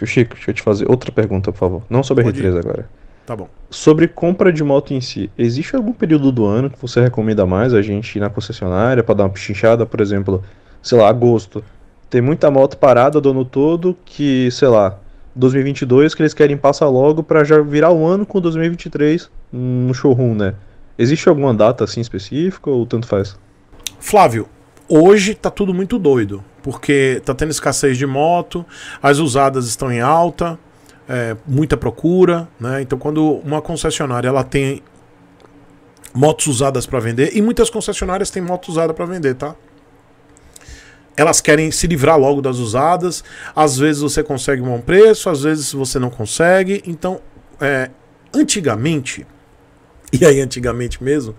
Tio Chico, deixa eu te fazer outra pergunta, por favor. Não sobre Pode R3 ir. agora. Tá bom. Sobre compra de moto em si, existe algum período do ano que você recomenda mais a gente ir na concessionária para dar uma pichinchada, por exemplo, sei lá, agosto. Tem muita moto parada do ano todo que, sei lá, 2022 que eles querem passar logo para já virar o ano com 2023 no showroom, né? Existe alguma data assim específica ou tanto faz? Flávio, hoje tá tudo muito doido porque tá tendo escassez de moto, as usadas estão em alta, é, muita procura, né? Então quando uma concessionária ela tem motos usadas para vender e muitas concessionárias têm moto usada para vender, tá? Elas querem se livrar logo das usadas. Às vezes você consegue um bom preço, às vezes você não consegue. Então, é, antigamente e aí antigamente mesmo,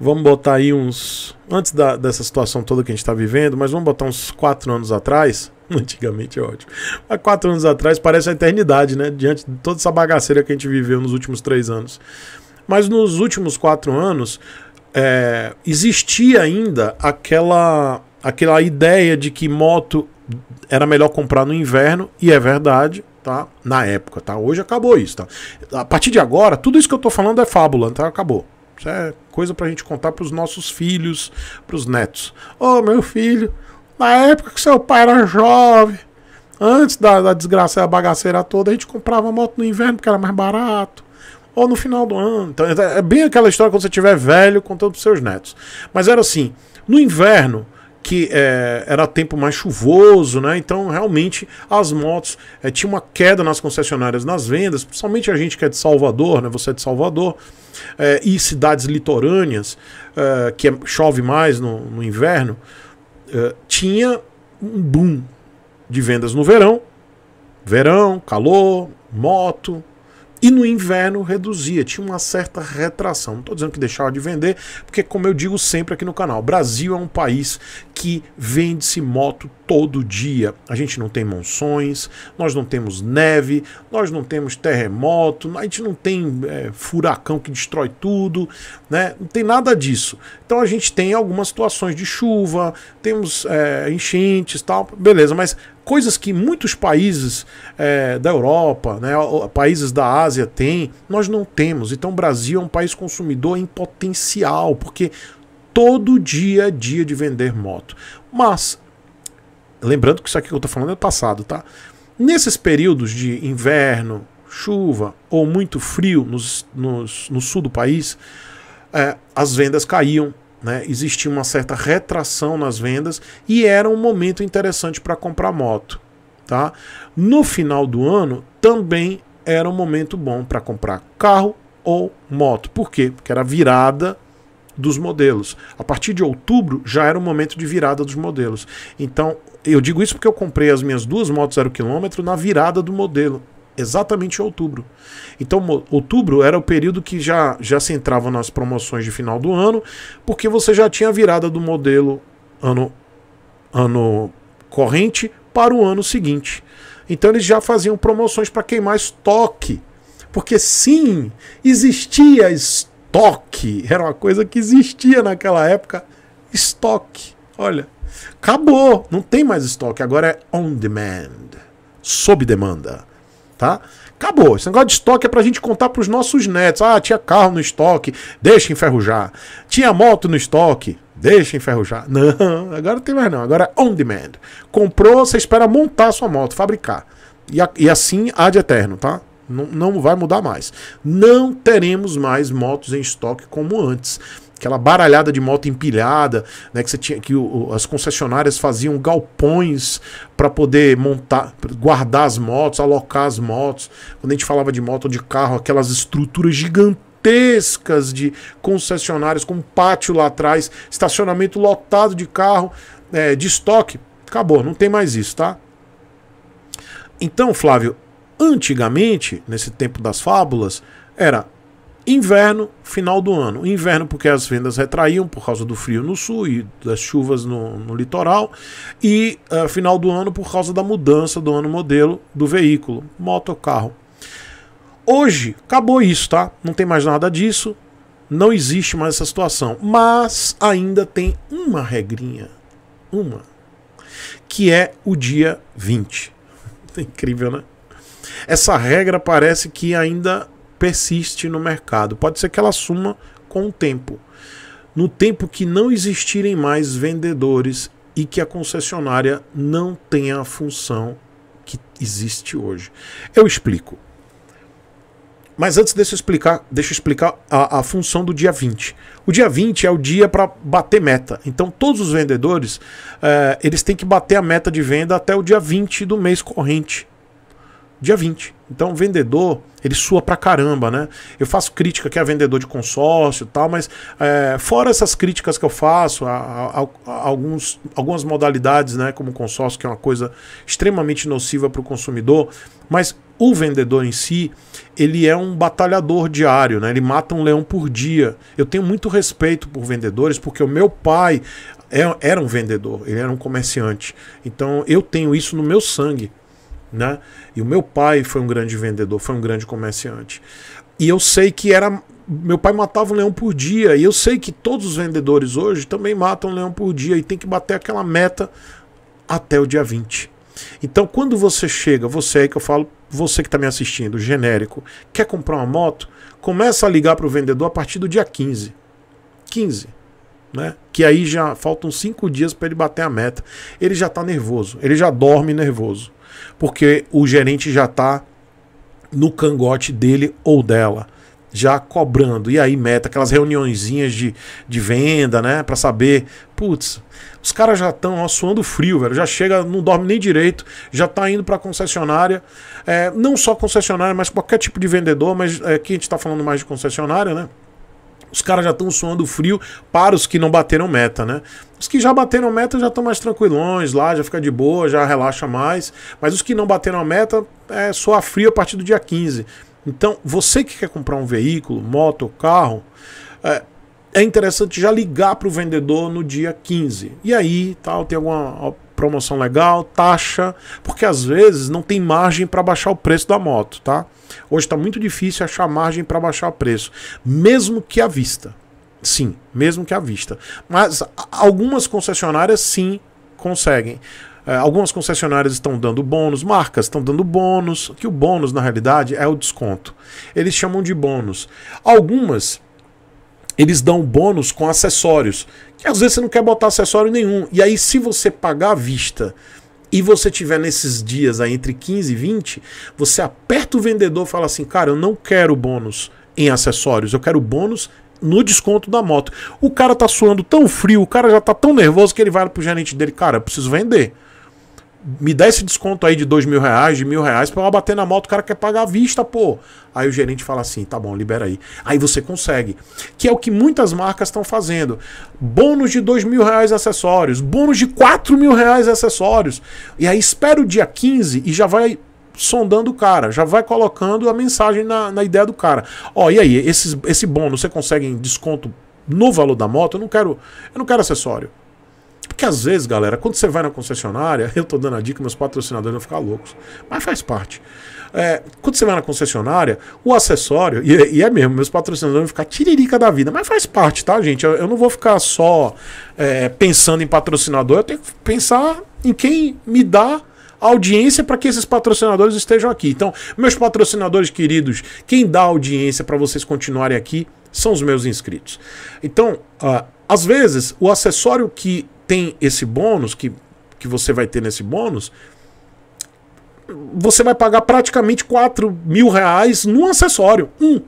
vamos botar aí uns. Antes da, dessa situação toda que a gente está vivendo, mas vamos botar uns quatro anos atrás. Antigamente é ótimo. Mas quatro anos atrás parece a eternidade, né? Diante de toda essa bagaceira que a gente viveu nos últimos três anos. Mas nos últimos quatro anos, é, existia ainda aquela, aquela ideia de que moto era melhor comprar no inverno, e é verdade, tá? Na época, tá? Hoje acabou isso, tá? A partir de agora, tudo isso que eu tô falando é fábula, tá? Acabou. Isso é coisa pra gente contar pros nossos filhos, pros netos. Ô, oh, meu filho, na época que seu pai era jovem, antes da, da desgraça da bagaceira toda, a gente comprava moto no inverno porque era mais barato. Ou no final do ano. Então, é, é bem aquela história quando você tiver velho contando pros seus netos. Mas era assim, no inverno, que é, era tempo mais chuvoso, né? Então realmente as motos é, tinha uma queda nas concessionárias nas vendas, principalmente a gente que é de Salvador, né? Você é de Salvador é, e cidades litorâneas é, que é, chove mais no, no inverno, é, tinha um boom de vendas no verão, verão, calor, moto, e no inverno reduzia, tinha uma certa retração. Não estou dizendo que deixava de vender, porque, como eu digo sempre aqui no canal, Brasil é um país que vende-se moto todo dia. A gente não tem monções, nós não temos neve, nós não temos terremoto, a gente não tem é, furacão que destrói tudo, né? Não tem nada disso. Então a gente tem algumas situações de chuva, temos é, enchentes tal, beleza, mas coisas que muitos países é, da Europa, né, países da Ásia têm, nós não temos. Então o Brasil é um país consumidor em potencial, porque todo dia é dia de vender moto. Mas Lembrando que isso aqui que eu estou falando é passado, tá? Nesses períodos de inverno, chuva ou muito frio nos, nos, no sul do país, é, as vendas caíam, né? existia uma certa retração nas vendas e era um momento interessante para comprar moto. Tá? No final do ano também era um momento bom para comprar carro ou moto. Por quê? Porque era virada dos modelos. A partir de outubro já era o momento de virada dos modelos. Então eu digo isso porque eu comprei as minhas duas motos zero quilômetro na virada do modelo, exatamente em outubro. Então, outubro era o período que já, já se entrava nas promoções de final do ano, porque você já tinha a virada do modelo ano, ano corrente para o ano seguinte. Então, eles já faziam promoções para queimar estoque. Porque sim, existia estoque. Era uma coisa que existia naquela época. Estoque. Olha, Acabou, não tem mais estoque, agora é on demand, sob demanda, tá? Acabou. Esse negócio de estoque é pra gente contar pros nossos netos. Ah, tinha carro no estoque, deixa enferrujar. Tinha moto no estoque, deixa enferrujar. Não, agora não tem mais não. Agora é on demand. Comprou, você espera montar a sua moto, fabricar. E, e assim há de eterno, tá? Não, não vai mudar mais. Não teremos mais motos em estoque como antes aquela baralhada de moto empilhada, né, que você tinha que o, as concessionárias faziam galpões para poder montar, guardar as motos, alocar as motos. Quando a gente falava de moto ou de carro, aquelas estruturas gigantescas de concessionárias com pátio lá atrás, estacionamento lotado de carro, é, de estoque. Acabou, não tem mais isso, tá? Então, Flávio, antigamente, nesse tempo das fábulas, era Inverno, final do ano. Inverno porque as vendas retraíam por causa do frio no sul e das chuvas no, no litoral. E uh, final do ano por causa da mudança do ano modelo do veículo, moto ou carro. Hoje, acabou isso, tá? Não tem mais nada disso. Não existe mais essa situação. Mas ainda tem uma regrinha. Uma. Que é o dia 20. incrível, né? Essa regra parece que ainda persiste no mercado. Pode ser que ela suma com o tempo. No tempo que não existirem mais vendedores e que a concessionária não tenha a função que existe hoje. Eu explico. Mas antes deixa eu explicar, deixa eu explicar a, a, função do dia 20. O dia 20 é o dia para bater meta. Então, todos os vendedores eh, eles têm que bater a meta de venda até o dia 20 do mês corrente dia 20. Então o vendedor, ele sua pra caramba, né? Eu faço crítica que é vendedor de consórcio e tal, mas é, fora essas críticas que eu faço a, a, a, alguns, algumas modalidades, né? Como consórcio, que é uma coisa extremamente nociva para o consumidor, mas o vendedor em si, ele é um batalhador diário, né? Ele mata um leão por dia. Eu tenho muito respeito por vendedores, porque o meu pai é, era um vendedor, ele era um comerciante. Então eu tenho isso no meu sangue. Né? E o meu pai foi um grande vendedor, foi um grande comerciante. E eu sei que era. Meu pai matava um leão por dia, e eu sei que todos os vendedores hoje também matam um leão por dia e tem que bater aquela meta até o dia 20. Então, quando você chega, você aí que eu falo, você que está me assistindo, genérico, quer comprar uma moto, começa a ligar para o vendedor a partir do dia 15. 15. Né? Que aí já faltam cinco dias para ele bater a meta. Ele já está nervoso, ele já dorme nervoso porque o gerente já está no cangote dele ou dela já cobrando. E aí meta aquelas reuniõezinhas de, de venda, né, para saber, putz, os caras já estão suando frio, velho. Já chega, não dorme nem direito, já tá indo para concessionária. É, não só concessionária, mas qualquer tipo de vendedor, mas aqui é, a gente está falando mais de concessionária, né? os caras já estão suando frio para os que não bateram meta, né? Os que já bateram meta já estão mais tranquilões lá, já fica de boa, já relaxa mais. Mas os que não bateram a meta, é suar frio a partir do dia 15. Então, você que quer comprar um veículo, moto, carro, é, é interessante já ligar para o vendedor no dia 15. E aí, tal, tem alguma promoção legal, taxa, porque às vezes não tem margem para baixar o preço da moto, tá? Hoje está muito difícil achar margem para baixar o preço, mesmo que à vista. Sim, mesmo que à vista. Mas algumas concessionárias sim conseguem. É, algumas concessionárias estão dando bônus, marcas estão dando bônus, que o bônus na realidade é o desconto. Eles chamam de bônus. Algumas eles dão bônus com acessórios. Que às vezes você não quer botar acessório nenhum. E aí, se você pagar à vista e você tiver nesses dias aí entre 15 e 20, você aperta o vendedor e fala assim: cara, eu não quero bônus em acessórios, eu quero bônus no desconto da moto. O cara tá suando tão frio, o cara já tá tão nervoso que ele vai pro gerente dele, cara, preciso vender me dá esse desconto aí de dois mil reais, de mil reais, pra eu bater na moto, o cara quer pagar à vista, pô. Aí o gerente fala assim, tá bom, libera aí. Aí você consegue. Que é o que muitas marcas estão fazendo. Bônus de dois mil reais acessórios, bônus de quatro mil reais acessórios. E aí espera o dia 15 e já vai sondando o cara, já vai colocando a mensagem na, na ideia do cara. Ó, e aí, esses, esse bônus você consegue em desconto no valor da moto? Eu não quero, eu não quero acessório. Porque às vezes, galera, quando você vai na concessionária, eu tô dando a dica, meus patrocinadores vão ficar loucos. Mas faz parte. É, quando você vai na concessionária, o acessório, e, e, é mesmo, meus patrocinadores vão ficar tiririca da vida, mas faz parte, tá, gente? Eu, eu não vou ficar só é, pensando em patrocinador, eu tenho que pensar em quem me dá audiência para que esses patrocinadores estejam aqui. Então, meus patrocinadores queridos, quem dá audiência para vocês continuarem aqui são os meus inscritos. Então, uh, às vezes, o acessório que tem esse bônus, que, que você vai ter nesse bônus, você vai pagar praticamente 4 mil reais num acessório. Um.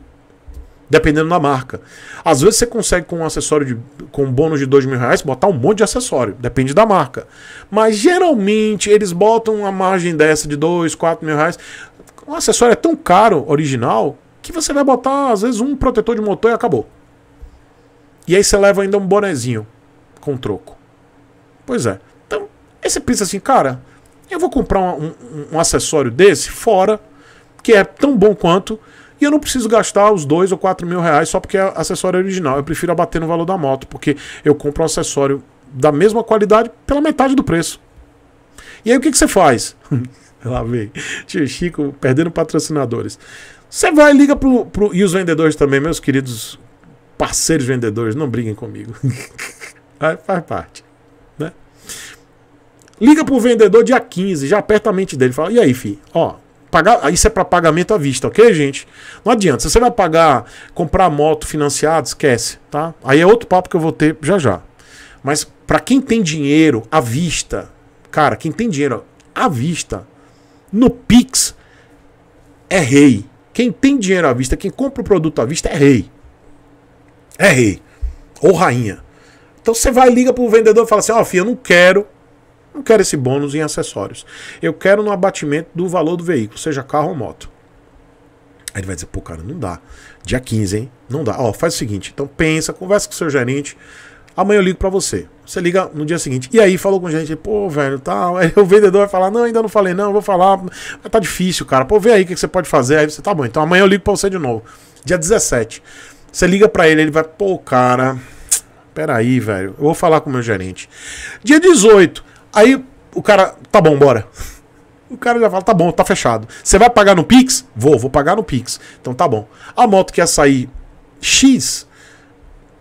Dependendo da marca. Às vezes você consegue com um acessório de. com um bônus de 2 mil reais botar um monte de acessório. Depende da marca. Mas geralmente eles botam uma margem dessa de 2, 4 mil reais. Um acessório é tão caro, original, que você vai botar, às vezes, um protetor de motor e acabou. E aí você leva ainda um bonezinho com troco. Pois é. Então, aí você pensa assim, cara, eu vou comprar um, um, um acessório desse fora, que é tão bom quanto, e eu não preciso gastar os dois ou quatro mil reais só porque é acessório original. Eu prefiro abater no valor da moto, porque eu compro um acessório da mesma qualidade pela metade do preço. E aí o que, que você faz? Lá vem. Tio Chico perdendo patrocinadores. Você vai liga pro, pro. E os vendedores também, meus queridos parceiros vendedores, não briguem comigo. Faz parte. Liga pro vendedor dia 15, já aperta a mente dele. Fala, e aí, fi? Ó, pagar, isso é para pagamento à vista, ok, gente? Não adianta. Se você vai pagar, comprar moto financiado, esquece, tá? Aí é outro papo que eu vou ter já já. Mas para quem tem dinheiro à vista, cara, quem tem dinheiro à vista, no Pix, é rei. Quem tem dinheiro à vista, quem compra o produto à vista, é rei. É rei. Ou rainha. Então você vai, liga pro vendedor e fala assim: Ó, oh, filho, eu não quero não quero esse bônus em acessórios. Eu quero no abatimento do valor do veículo, seja carro ou moto. Aí ele vai dizer, pô, cara, não dá. Dia 15, hein? Não dá. Ó, faz o seguinte, então pensa, conversa com o seu gerente. Amanhã eu ligo para você. Você liga no dia seguinte. E aí falou com a gente, pô, velho, tá. Aí o vendedor vai falar, não, ainda não falei, não, vou falar. Mas tá difícil, cara. Pô, vê aí o que você pode fazer. Aí você, tá bom, então amanhã eu ligo pra você de novo. Dia 17. Você liga para ele, ele vai, pô, cara, peraí, velho, eu vou falar com o meu gerente. Dia 18, Aí o cara, tá bom, bora. O cara já fala, tá bom, tá fechado. Você vai pagar no Pix? Vou, vou pagar no Pix. Então tá bom. A moto que ia sair X,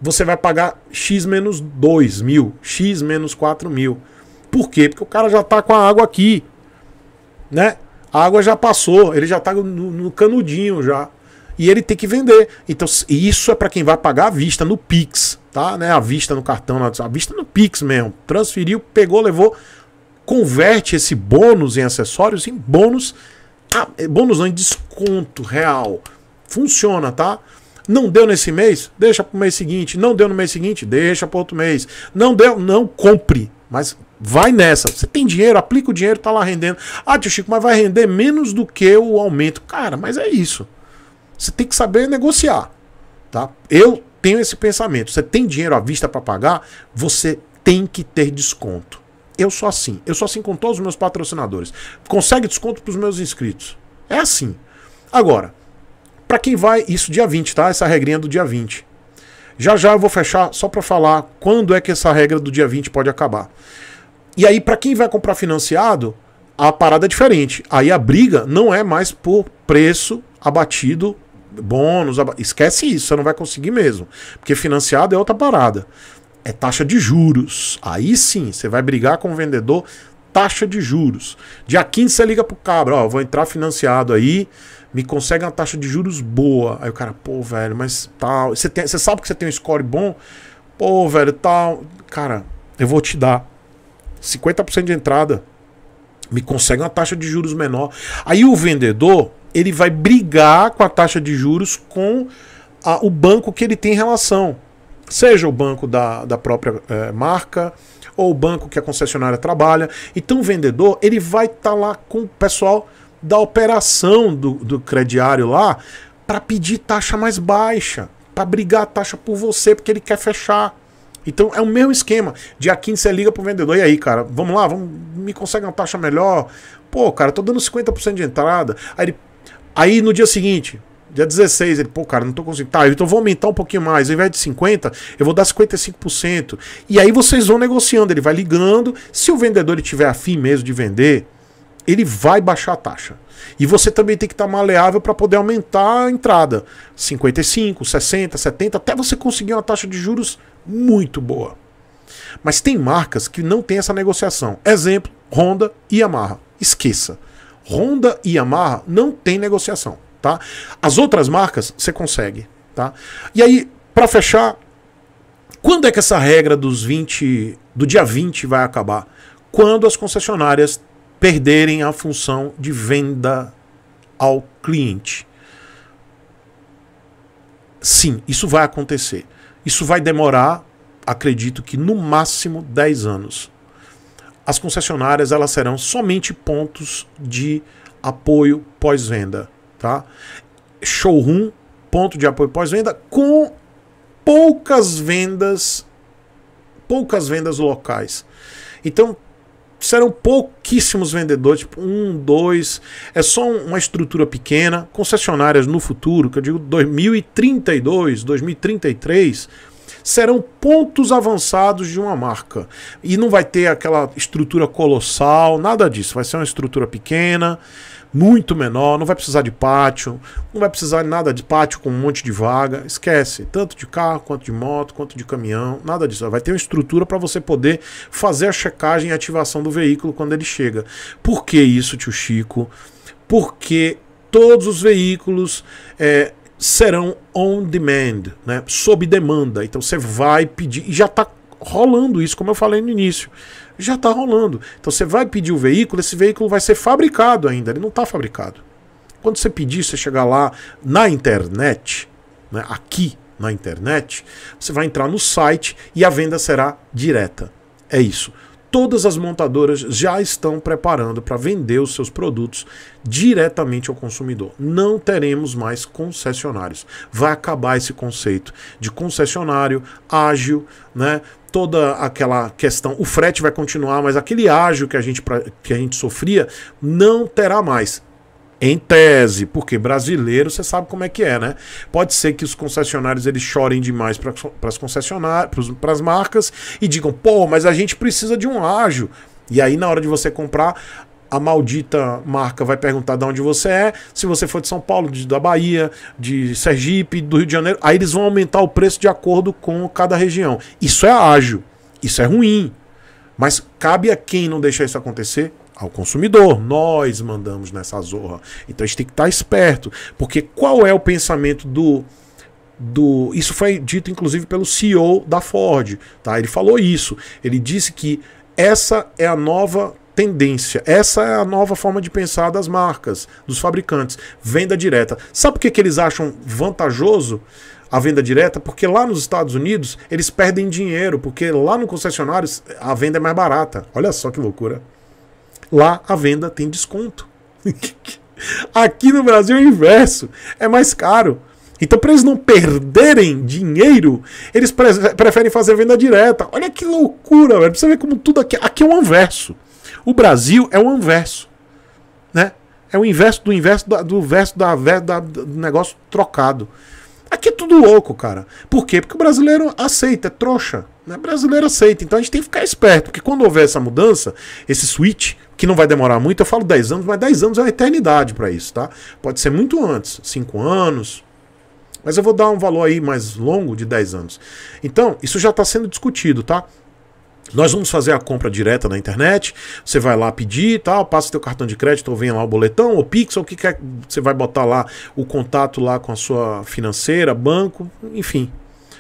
você vai pagar X menos 2 mil, X menos 4 mil. Por quê? Porque o cara já tá com a água aqui, né? A água já passou, ele já tá no, no canudinho já e ele tem que vender. Então, isso é para quem vai pagar à vista no Pix, tá? Né? À vista no cartão, à vista no Pix mesmo. Transferiu, pegou, levou, converte esse bônus em acessórios em bônus, ah, é, bônus não, em desconto real. Funciona, tá? Não deu nesse mês? Deixa para o mês seguinte. Não deu no mês seguinte? Deixa para outro mês. Não deu? Não compre. Mas vai nessa. Você tem dinheiro, aplica o dinheiro, tá lá rendendo. Ah, tio Chico, mas vai render menos do que o aumento. Cara, mas é isso. Você tem que saber negociar, tá? Eu tenho esse pensamento. Você tem dinheiro à vista para pagar, você tem que ter desconto. Eu sou assim. Eu sou assim com todos os meus patrocinadores. Consegue desconto para os meus inscritos. É assim. Agora, para quem vai, isso dia 20, tá? Essa regrinha do dia 20. Já já eu vou fechar só para falar quando é que essa regra do dia 20 pode acabar. E aí, para quem vai comprar financiado, a parada é diferente. Aí a briga não é mais por preço abatido bônus, esquece isso, você não vai conseguir mesmo. Porque financiado é outra parada. É taxa de juros. Aí sim, você vai brigar com o vendedor, taxa de juros. Dia 15 você liga pro cabra, ó, vou entrar financiado aí, me consegue uma taxa de juros boa. Aí o cara, pô, velho, mas tal. Você, tem, você sabe que você tem um score bom? Pô, velho, tal. Cara, eu vou te dar 50% de entrada. Me consegue uma taxa de juros menor. Aí o vendedor, ele vai brigar com a taxa de juros com a, o banco que ele tem relação. Seja o banco da, da própria é, marca, ou o banco que a concessionária trabalha. Então o vendedor ele vai estar tá lá com o pessoal da operação do, do crediário lá para pedir taxa mais baixa, para brigar a taxa por você, porque ele quer fechar. Então é o mesmo esquema. Dia 15 você liga pro vendedor, e aí, cara, vamos lá, vamos, me consegue uma taxa melhor? Pô, cara, tô dando 50% de entrada. Aí ele, Aí no dia seguinte, dia 16, ele, pô, cara, não tô conseguindo. Tá, então vou aumentar um pouquinho mais. Ao invés de 50, eu vou dar 55%. E aí vocês vão negociando, ele vai ligando. Se o vendedor tiver afim mesmo de vender, ele vai baixar a taxa. E você também tem que estar tá maleável para poder aumentar a entrada. 55, 60, 70, até você conseguir uma taxa de juros muito boa. Mas tem marcas que não tem essa negociação. Exemplo, Honda e Yamaha. Esqueça. Honda e Yamaha não tem negociação, tá? As outras marcas você consegue, tá? E aí, para fechar, quando é que essa regra dos 20 do dia 20 vai acabar? Quando as concessionárias perderem a função de venda ao cliente. Sim, isso vai acontecer. Isso vai demorar, acredito que no máximo 10 anos as concessionárias elas serão somente pontos de apoio pós-venda, tá? Showroom, ponto de apoio pós-venda com poucas vendas, poucas vendas locais. Então serão pouquíssimos vendedores, tipo um, dois, é só uma estrutura pequena. Concessionárias no futuro, que eu digo 2032, 2033 serão pontos avançados de uma marca. E não vai ter aquela estrutura colossal, nada disso. Vai ser uma estrutura pequena, muito menor, não vai precisar de pátio, não vai precisar de nada de pátio com um monte de vaga, esquece, tanto de carro, quanto de moto, quanto de caminhão, nada disso. Vai ter uma estrutura para você poder fazer a checagem e ativação do veículo quando ele chega. Por que isso, tio Chico? Porque todos os veículos é, serão on demand, né? sob demanda. Então você vai pedir, e já está rolando isso, como eu falei no início. Já está rolando. Então você vai pedir o veículo, esse veículo vai ser fabricado ainda, ele não está fabricado. Quando você pedir, você chegar lá na internet, né, aqui na internet, você vai entrar no site e a venda será direta. É isso todas as montadoras já estão preparando para vender os seus produtos diretamente ao consumidor. Não teremos mais concessionários. Vai acabar esse conceito de concessionário ágil, né? Toda aquela questão, o frete vai continuar, mas aquele ágil que a gente, que a gente sofria não terá mais em tese, porque brasileiro, você sabe como é que é, né? Pode ser que os concessionários eles chorem demais para as concessionárias, para as marcas e digam: "Pô, mas a gente precisa de um ágio". E aí na hora de você comprar, a maldita marca vai perguntar de onde você é, se você for de São Paulo, de, da Bahia, de Sergipe, do Rio de Janeiro, aí eles vão aumentar o preço de acordo com cada região. Isso é ágio, isso é ruim. Mas cabe a quem não deixar isso acontecer ao consumidor. Nós mandamos nessa zorra. Então a gente tem que estar esperto, porque qual é o pensamento do do isso foi dito inclusive pelo CEO da Ford, tá? Ele falou isso. Ele disse que essa é a nova tendência, essa é a nova forma de pensar das marcas, dos fabricantes, venda direta. Sabe por que, que eles acham vantajoso? a venda direta, porque lá nos Estados Unidos eles perdem dinheiro, porque lá no concessionário a venda é mais barata. Olha só que loucura. Lá a venda tem desconto. Aqui no Brasil é o inverso, é mais caro. Então, para eles não perderem dinheiro, eles pre preferem fazer venda direta. Olha que loucura, velho. Pra você ver como tudo aqui. Aqui é o anverso. O Brasil é o anverso. Né? É o inverso do inverso da, do verso da, da, do negócio trocado. Aqui é tudo louco, cara. Por quê? Porque o brasileiro aceita, é trouxa é brasileiro aceita. Então a gente tem que ficar esperto, porque quando houver essa mudança, esse switch, que não vai demorar muito, eu falo 10 anos, mas 10 anos é uma eternidade para isso, tá? Pode ser muito antes, 5 anos. Mas eu vou dar um valor aí mais longo de 10 anos. Então, isso já está sendo discutido, tá? Nós vamos fazer a compra direta na internet. Você vai lá pedir tal, passa seu teu cartão de crédito ou vem lá o boletão ou Pix, ou o que quer. Você vai botar lá o contato lá com a sua financeira, banco, enfim,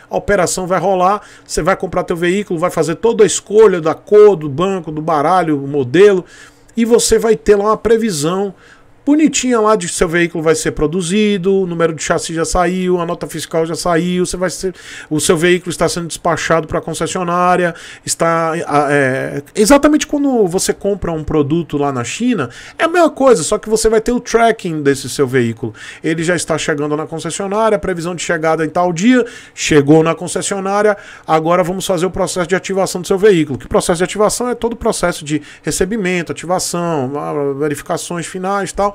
a operação vai rolar, você vai comprar teu veículo, vai fazer toda a escolha da cor, do banco, do baralho, modelo, e você vai ter lá uma previsão bonitinha lá de seu veículo vai ser produzido, o número de chassi já saiu, a nota fiscal já saiu, você vai ser, o seu veículo está sendo despachado para a concessionária, está é, exatamente quando você compra um produto lá na China é a mesma coisa, só que você vai ter o tracking desse seu veículo. Ele já está chegando na concessionária, previsão de chegada em tal dia, chegou na concessionária, agora vamos fazer o processo de ativação do seu veículo. Que processo de ativação é todo o processo de recebimento, ativação, ah, verificações finais, tal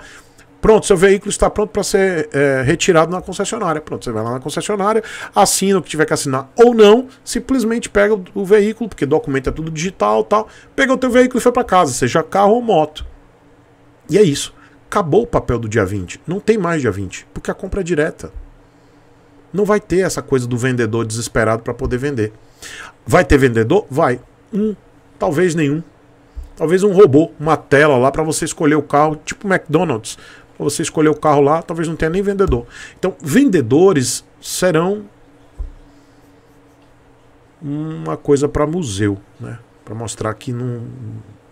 Pronto, seu veículo está pronto para ser é, retirado na concessionária. Pronto, você vai lá na concessionária, assina o que tiver que assinar ou não, simplesmente pega o, o veículo, porque documento é tudo digital tal, pega o teu veículo e foi para casa, seja carro ou moto. E é isso. Acabou o papel do dia 20. Não tem mais dia 20, porque a compra é direta. Não vai ter essa coisa do vendedor desesperado para poder vender. Vai ter vendedor? Vai. Um, talvez nenhum. Talvez um robô, uma tela lá para você escolher o carro, tipo McDonald's. Para você escolher o carro lá, talvez não tenha nem vendedor. Então, vendedores serão uma coisa para museu, né? Para mostrar que num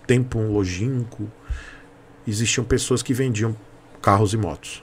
tempo longínquo existiam pessoas que vendiam carros e motos.